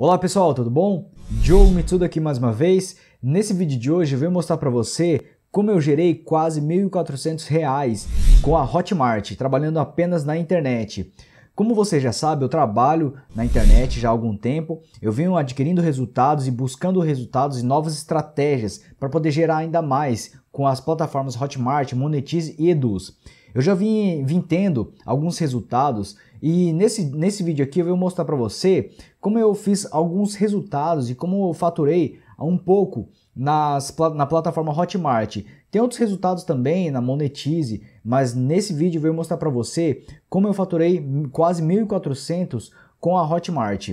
Olá pessoal, tudo bom? Joe Mitsuda aqui mais uma vez. Nesse vídeo de hoje eu venho mostrar para você como eu gerei quase R$ 1.400 com a Hotmart, trabalhando apenas na internet. Como você já sabe, eu trabalho na internet já há algum tempo. Eu venho adquirindo resultados e buscando resultados e novas estratégias para poder gerar ainda mais com as plataformas Hotmart, Monetize e Eduz. Eu já vim, vim tendo alguns resultados e nesse, nesse vídeo aqui eu vou mostrar para você como eu fiz alguns resultados e como eu faturei um pouco nas, na plataforma Hotmart. Tem outros resultados também na Monetize, mas nesse vídeo eu vou mostrar para você como eu faturei quase 1.400 com a Hotmart.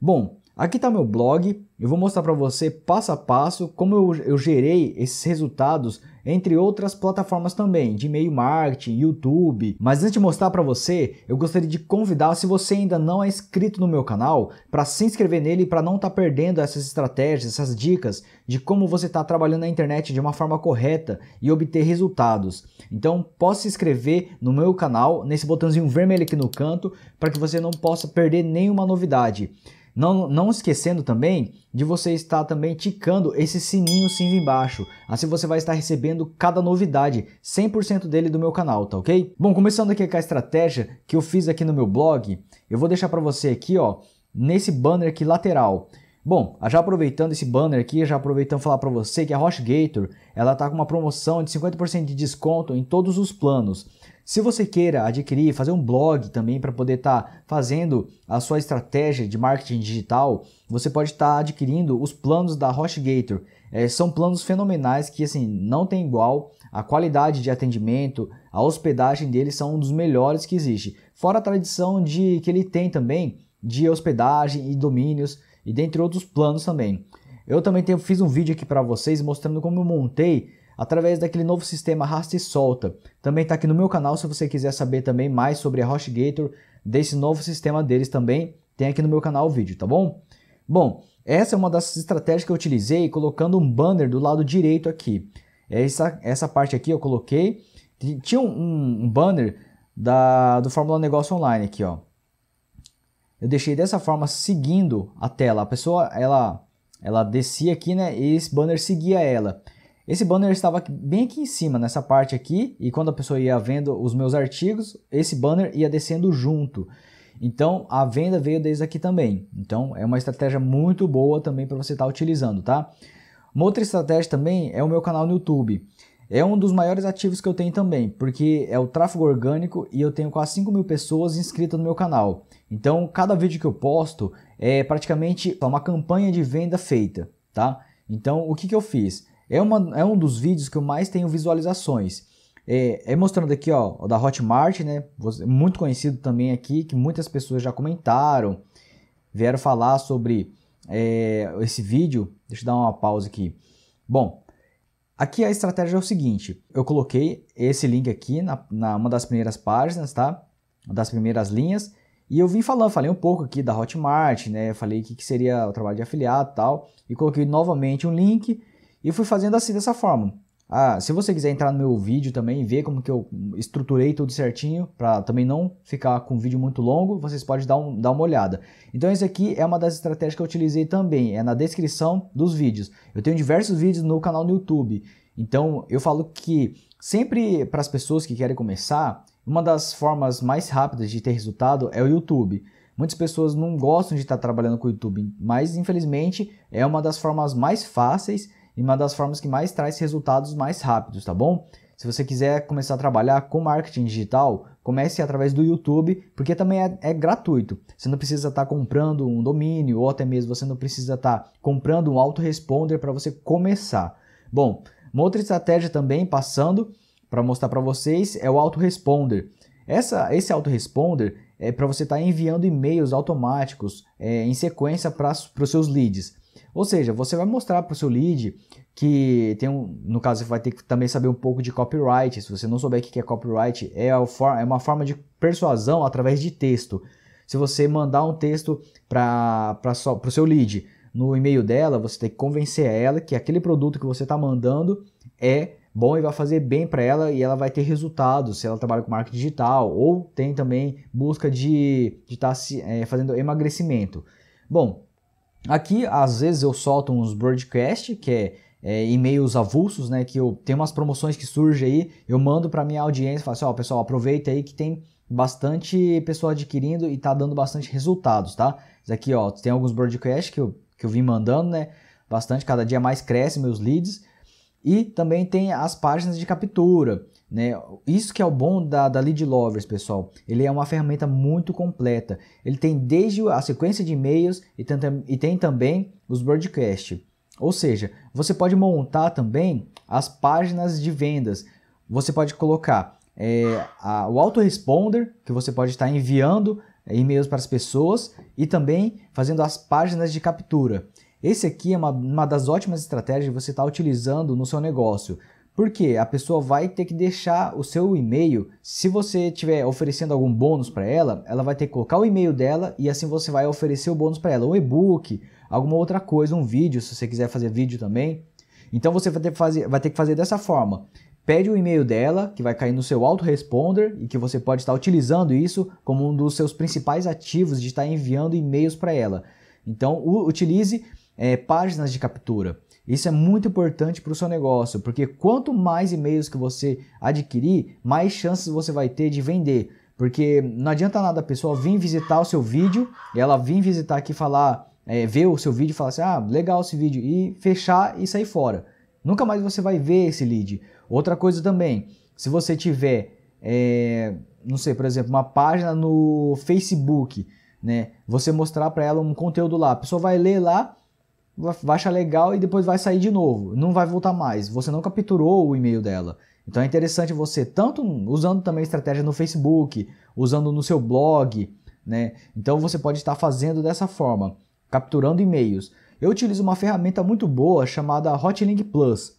Bom, Aqui está meu blog, eu vou mostrar para você passo a passo como eu, eu gerei esses resultados entre outras plataformas também, de e-mail marketing, YouTube. Mas antes de mostrar para você, eu gostaria de convidar, se você ainda não é inscrito no meu canal, para se inscrever nele para não estar tá perdendo essas estratégias, essas dicas de como você está trabalhando na internet de uma forma correta e obter resultados. Então, possa se inscrever no meu canal, nesse botãozinho vermelho aqui no canto, para que você não possa perder nenhuma novidade. Não, não esquecendo também de você estar também ticando esse sininho cinza embaixo. Assim você vai estar recebendo cada novidade, 100% dele do meu canal, tá ok? Bom, começando aqui com a estratégia que eu fiz aqui no meu blog, eu vou deixar para você aqui, ó, nesse banner aqui lateral. Bom, já aproveitando esse banner aqui, já aproveitando falar para você que a Roche Gator, ela tá com uma promoção de 50% de desconto em todos os planos. Se você queira adquirir, fazer um blog também para poder estar tá fazendo a sua estratégia de marketing digital, você pode estar tá adquirindo os planos da Roche Gator. É, são planos fenomenais que assim não tem igual. A qualidade de atendimento, a hospedagem deles são um dos melhores que existe. Fora a tradição de que ele tem também de hospedagem e domínios e dentre outros planos também. Eu também tenho, fiz um vídeo aqui para vocês mostrando como eu montei através daquele novo sistema arrasta e solta. Também está aqui no meu canal se você quiser saber também mais sobre a HostGator, desse novo sistema deles também, tem aqui no meu canal o vídeo, tá bom? Bom, essa é uma das estratégias que eu utilizei colocando um banner do lado direito aqui. Essa, essa parte aqui eu coloquei, tinha um, um banner da, do Fórmula Negócio Online aqui, ó eu deixei dessa forma seguindo a tela. A pessoa ela ela descia aqui, né? E esse banner seguia ela. Esse banner estava bem aqui em cima, nessa parte aqui, e quando a pessoa ia vendo os meus artigos, esse banner ia descendo junto. Então a venda veio desde aqui também. Então é uma estratégia muito boa também para você estar tá utilizando, tá? Uma outra estratégia também é o meu canal no YouTube. É um dos maiores ativos que eu tenho também, porque é o tráfego orgânico e eu tenho quase 5 mil pessoas inscritas no meu canal. Então, cada vídeo que eu posto é praticamente uma campanha de venda feita, tá? Então, o que, que eu fiz? É, uma, é um dos vídeos que eu mais tenho visualizações. É, é mostrando aqui, ó, o da Hotmart, né? Muito conhecido também aqui, que muitas pessoas já comentaram, vieram falar sobre é, esse vídeo. Deixa eu dar uma pausa aqui. Bom, Aqui a estratégia é o seguinte: eu coloquei esse link aqui na, na uma das primeiras páginas, tá? Uma das primeiras linhas. E eu vim falando, falei um pouco aqui da Hotmart, né? Falei o que, que seria o trabalho de afiliado e tal. E coloquei novamente um link e fui fazendo assim dessa forma. Ah, se você quiser entrar no meu vídeo também e ver como que eu estruturei tudo certinho, para também não ficar com um vídeo muito longo, vocês podem dar, um, dar uma olhada. Então isso aqui é uma das estratégias que eu utilizei também, é na descrição dos vídeos. Eu tenho diversos vídeos no canal no YouTube, então eu falo que sempre para as pessoas que querem começar, uma das formas mais rápidas de ter resultado é o YouTube. Muitas pessoas não gostam de estar trabalhando com o YouTube, mas infelizmente é uma das formas mais fáceis e uma das formas que mais traz resultados mais rápidos, tá bom? Se você quiser começar a trabalhar com marketing digital, comece através do YouTube, porque também é, é gratuito. Você não precisa estar tá comprando um domínio, ou até mesmo você não precisa estar tá comprando um autoresponder para você começar. Bom, uma outra estratégia também, passando para mostrar para vocês, é o autoresponder. Essa, esse autoresponder é para você estar tá enviando e-mails automáticos é, em sequência para os seus leads. Ou seja, você vai mostrar para o seu lead que tem um, no caso você vai ter que também saber um pouco de copyright. Se você não souber o que é copyright, é, é, uma forma de persuasão através de texto. Se você mandar um texto para o seu lead no e-mail dela, você tem que convencer ela que aquele produto que você está mandando é bom e vai fazer bem para ela e ela vai ter resultados se ela trabalha com marketing digital ou tem também busca de estar de tá, é, fazendo emagrecimento. Bom, Aqui, às vezes, eu solto uns broadcast, que é, é e-mails avulsos, né? Que eu tenho umas promoções que surgem aí, eu mando para minha audiência e falo assim, ó, pessoal, aproveita aí que tem bastante pessoa adquirindo e tá dando bastante resultados, tá? Isso aqui, ó, tem alguns broadcasts que eu, que eu vim mandando, né? Bastante, cada dia mais cresce meus leads. E também tem as páginas de captura. Né? Isso que é o bom da, da Lead Lovers, pessoal. Ele é uma ferramenta muito completa. Ele tem desde a sequência de e-mails e tem, e tem também os broadcasts. Ou seja, você pode montar também as páginas de vendas. Você pode colocar é, a, o autoresponder, que você pode estar enviando é, e-mails para as pessoas e também fazendo as páginas de captura. Esse aqui é uma, uma das ótimas estratégias que você está utilizando no seu negócio. Porque a pessoa vai ter que deixar o seu e-mail. Se você estiver oferecendo algum bônus para ela, ela vai ter que colocar o e-mail dela e assim você vai oferecer o bônus para ela, um e-book, alguma outra coisa, um vídeo, se você quiser fazer vídeo também. Então você vai ter que fazer, vai ter que fazer dessa forma. Pede o e-mail dela, que vai cair no seu autoresponder e que você pode estar utilizando isso como um dos seus principais ativos de estar enviando e-mails para ela. Então utilize é, páginas de captura. Isso é muito importante para o seu negócio, porque quanto mais e-mails que você adquirir, mais chances você vai ter de vender. Porque não adianta nada a pessoa vir visitar o seu vídeo, e ela vir visitar aqui falar, é, ver o seu vídeo e falar assim, ah, legal esse vídeo, e fechar e sair fora. Nunca mais você vai ver esse lead. Outra coisa também, se você tiver, é, não sei, por exemplo, uma página no Facebook, né, você mostrar para ela um conteúdo lá, a pessoa vai ler lá, vai achar legal e depois vai sair de novo, não vai voltar mais. Você não capturou o e-mail dela. Então é interessante você tanto usando também estratégia no Facebook, usando no seu blog, né? Então você pode estar fazendo dessa forma, capturando e-mails. Eu utilizo uma ferramenta muito boa chamada Hotlink Plus.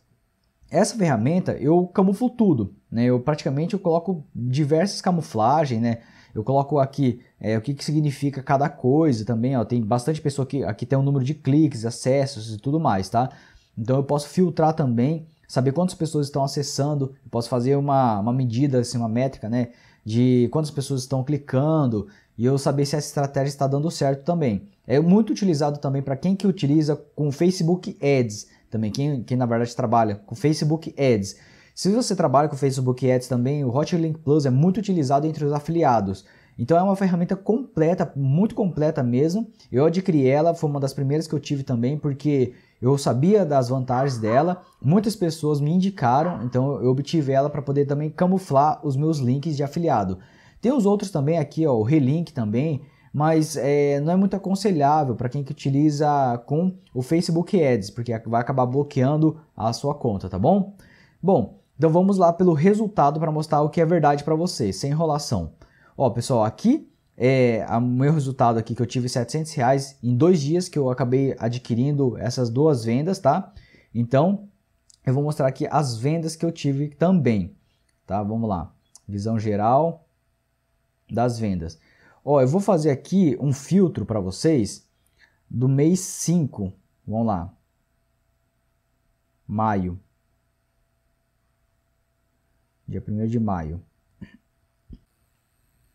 Essa ferramenta eu camuflo tudo, né? Eu praticamente eu coloco diversas camuflagens, né? Eu coloco aqui é, o que, que significa cada coisa também, ó. Tem bastante pessoa que aqui tem um número de cliques, acessos e tudo mais, tá? Então eu posso filtrar também, saber quantas pessoas estão acessando, eu posso fazer uma, uma medida, assim, uma métrica, né? De quantas pessoas estão clicando e eu saber se essa estratégia está dando certo também. É muito utilizado também para quem que utiliza com Facebook Ads também, quem, quem na verdade trabalha com Facebook Ads. Se você trabalha com Facebook Ads também, o Hotlink Plus é muito utilizado entre os afiliados. Então é uma ferramenta completa, muito completa mesmo. Eu adquiri ela, foi uma das primeiras que eu tive também, porque eu sabia das vantagens dela. Muitas pessoas me indicaram, então eu obtive ela para poder também camuflar os meus links de afiliado. Tem os outros também aqui, ó, o Relink também, mas é, não é muito aconselhável para quem que utiliza com o Facebook Ads, porque vai acabar bloqueando a sua conta, tá bom? Bom, então vamos lá pelo resultado para mostrar o que é verdade para vocês, sem enrolação. Ó, pessoal, aqui é o meu resultado aqui que eu tive 700 reais em dois dias que eu acabei adquirindo essas duas vendas, tá? Então eu vou mostrar aqui as vendas que eu tive também, tá? Vamos lá, visão geral das vendas. Ó, eu vou fazer aqui um filtro para vocês do mês 5, vamos lá, maio dia 1 de maio.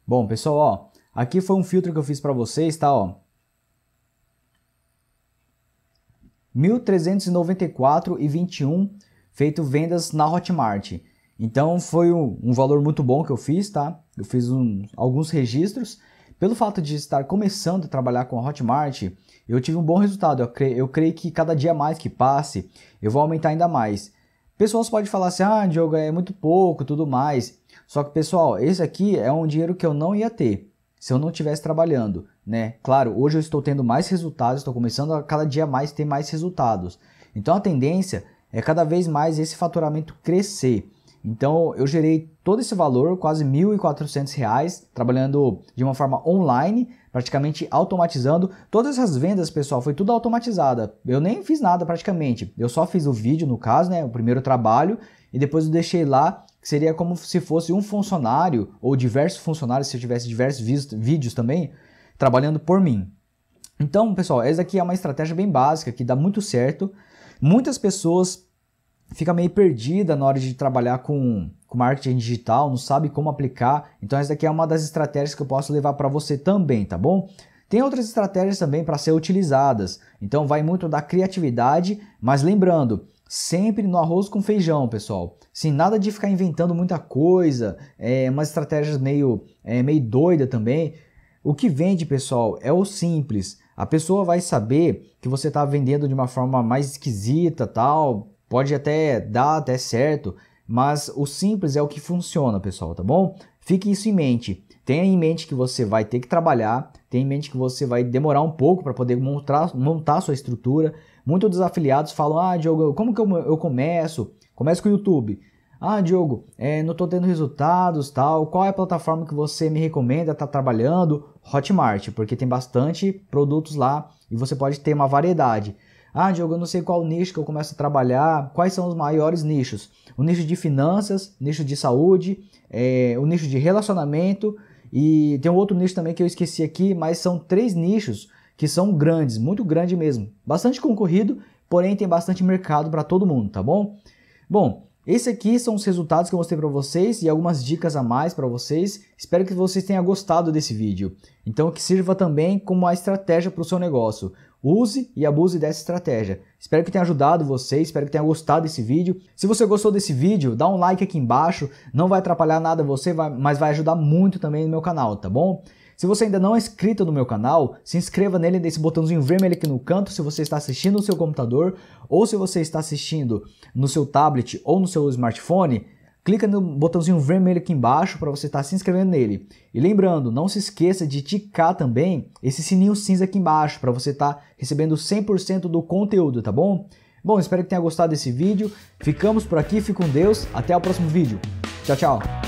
Bom, pessoal, ó, aqui foi um filtro que eu fiz para vocês, tá, ó. 1.394,21 feito vendas na Hotmart. Então foi um, um, valor muito bom que eu fiz, tá? Eu fiz um, alguns registros. Pelo fato de estar começando a trabalhar com a Hotmart, eu tive um bom resultado. Eu, cre eu creio que cada dia mais que passe, eu vou aumentar ainda mais. Pessoas podem falar assim, ah, Diogo, é muito pouco, tudo mais. Só que, pessoal, esse aqui é um dinheiro que eu não ia ter se eu não estivesse trabalhando, né? Claro, hoje eu estou tendo mais resultados, estou começando a cada dia mais ter mais resultados. Então a tendência é cada vez mais esse faturamento crescer. Então eu gerei todo esse valor, quase R$ 1.400, trabalhando de uma forma online, praticamente automatizando. Todas essas vendas, pessoal, foi tudo automatizada. Eu nem fiz nada praticamente. Eu só fiz o vídeo, no caso, né, o primeiro trabalho, e depois eu deixei lá, que seria como se fosse um funcionário ou diversos funcionários, se eu tivesse diversos vídeos também, trabalhando por mim. Então, pessoal, essa aqui é uma estratégia bem básica que dá muito certo. Muitas pessoas fica meio perdida na hora de trabalhar com, com marketing digital, não sabe como aplicar. Então, essa daqui é uma das estratégias que eu posso levar para você também, tá bom? Tem outras estratégias também para ser utilizadas. Então, vai muito da criatividade, mas lembrando, sempre no arroz com feijão, pessoal. Sem nada de ficar inventando muita coisa, é, umas estratégias meio, é, meio doida também. O que vende, pessoal, é o simples. A pessoa vai saber que você está vendendo de uma forma mais esquisita, tal, Pode até dar até certo, mas o simples é o que funciona, pessoal, tá bom? Fique isso em mente. Tenha em mente que você vai ter que trabalhar, tenha em mente que você vai demorar um pouco para poder montar, montar sua estrutura. Muitos dos afiliados falam: Ah, Diogo, como que eu, eu começo? Começo com o YouTube. Ah, Diogo, é, não estou tendo resultados, tal. Qual é a plataforma que você me recomenda estar tá trabalhando? Hotmart, porque tem bastante produtos lá e você pode ter uma variedade. Ah, Diogo, eu não sei qual nicho que eu começo a trabalhar, quais são os maiores nichos? O nicho de finanças, nicho de saúde, é, o nicho de relacionamento e tem um outro nicho também que eu esqueci aqui, mas são três nichos que são grandes, muito grande mesmo. Bastante concorrido, porém tem bastante mercado para todo mundo, tá bom? Bom, esse aqui são os resultados que eu mostrei para vocês e algumas dicas a mais para vocês. Espero que vocês tenham gostado desse vídeo. Então que sirva também como uma estratégia para o seu negócio. Use e abuse dessa estratégia. Espero que tenha ajudado você, espero que tenha gostado desse vídeo. Se você gostou desse vídeo, dá um like aqui embaixo, não vai atrapalhar nada você, mas vai ajudar muito também no meu canal, tá bom? Se você ainda não é inscrito no meu canal, se inscreva nele nesse botãozinho vermelho aqui no canto, se você está assistindo no seu computador ou se você está assistindo no seu tablet ou no seu smartphone, clica no botãozinho vermelho aqui embaixo para você estar tá se inscrevendo nele. E lembrando, não se esqueça de ticar também esse sininho cinza aqui embaixo para você estar tá recebendo 100% do conteúdo, tá bom? Bom, espero que tenha gostado desse vídeo. Ficamos por aqui, fique com Deus. Até o próximo vídeo. Tchau, tchau.